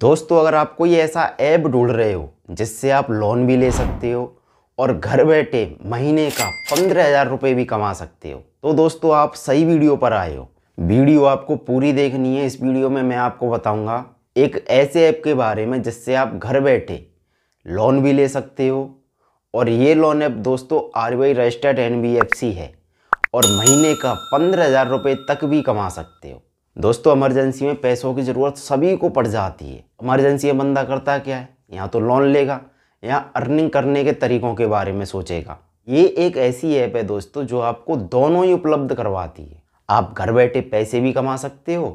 दोस्तों अगर आप कोई ऐसा ऐप ढूंढ रहे हो जिससे आप लोन भी ले सकते हो और घर बैठे महीने का पंद्रह हज़ार रुपये भी कमा सकते हो तो दोस्तों आप सही वीडियो पर आए हो वीडियो आपको पूरी देखनी है इस वीडियो में मैं आपको बताऊंगा एक ऐसे ऐप के बारे में जिससे आप घर बैठे लोन भी ले सकते हो और ये लोन ऐप दोस्तों आर बी रजिस्टर्ड एन है और महीने का पंद्रह हज़ार रुपये तक भी कमा सकते हो दोस्तों इमरजेंसी में पैसों की ज़रूरत सभी को पड़ जाती है इमरजेंसी में बंदा करता क्या है यहाँ तो लोन लेगा या अर्निंग करने के तरीकों के बारे में सोचेगा ये एक ऐसी ऐप है दोस्तों जो आपको दोनों ही उपलब्ध करवाती है आप घर बैठे पैसे भी कमा सकते हो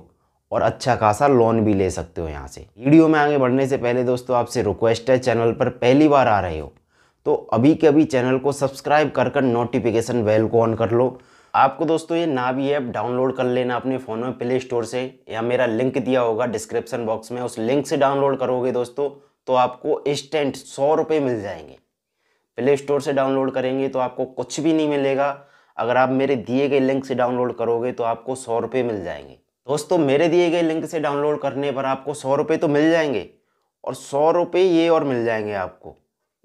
और अच्छा खासा लोन भी ले सकते हो यहाँ से वीडियो में आगे बढ़ने से पहले दोस्तों आपसे रिक्वेस्ट है चैनल पर पहली बार आ रहे हो तो अभी के अभी चैनल को सब्सक्राइब कर कर नोटिफिकेशन बेल को ऑन कर लो आपको दोस्तों ये नावी ऐप डाउनलोड कर लेना अपने फ़ोन में प्ले स्टोर से या मेरा लिंक दिया होगा डिस्क्रिप्शन बॉक्स में उस लिंक से डाउनलोड करोगे दोस्तों तो आपको इंस्टेंट सौ रुपये मिल जाएंगे प्ले स्टोर से डाउनलोड करेंगे तो आपको कुछ भी नहीं मिलेगा अगर आप मेरे दिए गए लिंक से डाउनलोड करोगे तो आपको सौ रुपये मिल जाएंगे दोस्तों मेरे दिए गए लिंक से डाउनलोड करने पर आपको सौ रुपये तो मिल जाएंगे और सौ रुपये ये और मिल जाएंगे आपको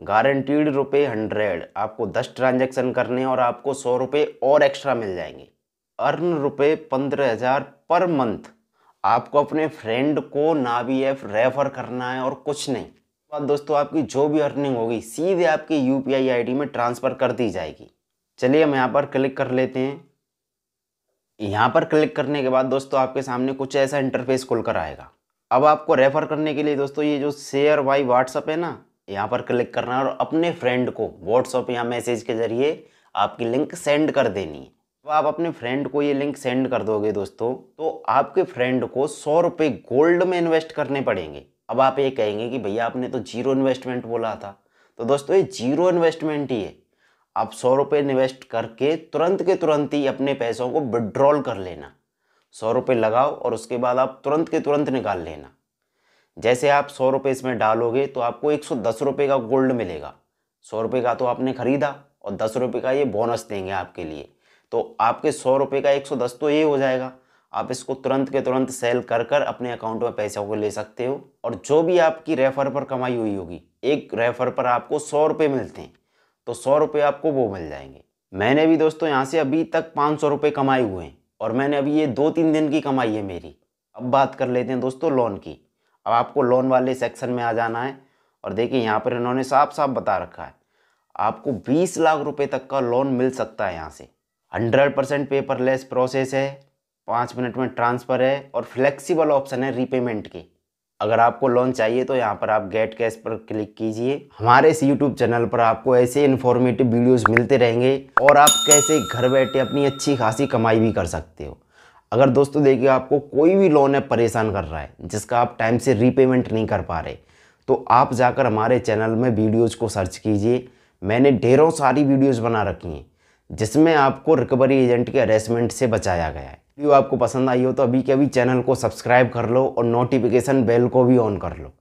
गारंटीड रुपये हंड्रेड आपको दस ट्रांजेक्शन करने हैं और आपको सौ रुपये और एक्स्ट्रा मिल जाएंगे अर्न रुपये पंद्रह हज़ार पर मंथ आपको अपने फ्रेंड को ना भी एफ रेफर करना है और कुछ नहीं और दोस्तों आपकी जो भी अर्निंग होगी सीधे आपकी यू पी में ट्रांसफ़र कर दी जाएगी चलिए हम यहाँ पर क्लिक कर लेते हैं यहाँ पर क्लिक करने के बाद दोस्तों आपके सामने कुछ ऐसा इंटरफेस खुलकर आएगा अब आपको रेफ़र करने के लिए दोस्तों ये जो शेयर बाई व्हाट्सअप है ना यहाँ पर क्लिक करना है और अपने फ्रेंड को व्हाट्सअप या मैसेज के ज़रिए आपकी लिंक सेंड कर देनी है तो आप अपने फ्रेंड को ये लिंक सेंड कर दोगे दोस्तों तो आपके फ्रेंड को सौ रुपये गोल्ड में इन्वेस्ट करने पड़ेंगे अब आप ये कहेंगे कि भैया आपने तो जीरो इन्वेस्टमेंट बोला था तो दोस्तों ये जीरो इन्वेस्टमेंट ही है आप सौ रुपये इन्वेस्ट करके तुरंत के तुरंत ही अपने पैसों को विड्रॉल कर लेना सौ रुपये लगाओ और उसके बाद आप तुरंत के तुरंत निकाल लेना जैसे आप सौ रुपये इसमें डालोगे तो आपको एक सौ दस रुपये का गोल्ड मिलेगा सौ रुपये का तो आपने ख़रीदा और दस रुपये का ये बोनस देंगे आपके लिए तो आपके सौ रुपये का एक सौ दस तो ये हो जाएगा आप इसको तुरंत के तुरंत सेल कर कर अपने अकाउंट में पैसों को ले सकते हो और जो भी आपकी रेफर पर कमाई हुई होगी एक रेफर पर आपको सौ रुपये मिलते हैं तो सौ रुपये आपको वो मिल जाएंगे मैंने भी दोस्तों यहाँ से अभी तक पाँच सौ रुपये कमाए हुए हैं और मैंने अभी ये दो तीन दिन की कमाई है मेरी अब बात कर लेते हैं दोस्तों लोन की अब आपको लोन वाले सेक्शन में आ जाना है और देखिए यहाँ पर इन्होंने साफ साफ बता रखा है आपको 20 लाख रुपए तक का लोन मिल सकता है यहाँ से 100 परसेंट पेपरलेस प्रोसेस है पाँच मिनट में ट्रांसफ़र है और फ्लेक्सिबल ऑप्शन है रीपेमेंट के अगर आपको लोन चाहिए तो यहाँ पर आप गेट कैश पर क्लिक कीजिए हमारे इस यूट्यूब चैनल पर आपको ऐसे इन्फॉर्मेटिव वीडियोस मिलते रहेंगे और आप कैसे घर बैठे अपनी अच्छी खासी कमाई भी कर सकते हो अगर दोस्तों देखिए आपको कोई भी लोन है परेशान कर रहा है जिसका आप टाइम से रीपेमेंट नहीं कर पा रहे तो आप जाकर हमारे चैनल में वीडियोज़ को सर्च कीजिए मैंने ढेरों सारी वीडियोज़ बना रखी हैं जिसमें आपको रिकवरी एजेंट के अरेस्टमेंट से बचाया गया है वीडियो आपको पसंद आई हो तो अभी के अभी चैनल को सब्सक्राइब कर लो और नोटिफिकेशन बेल को भी ऑन कर लो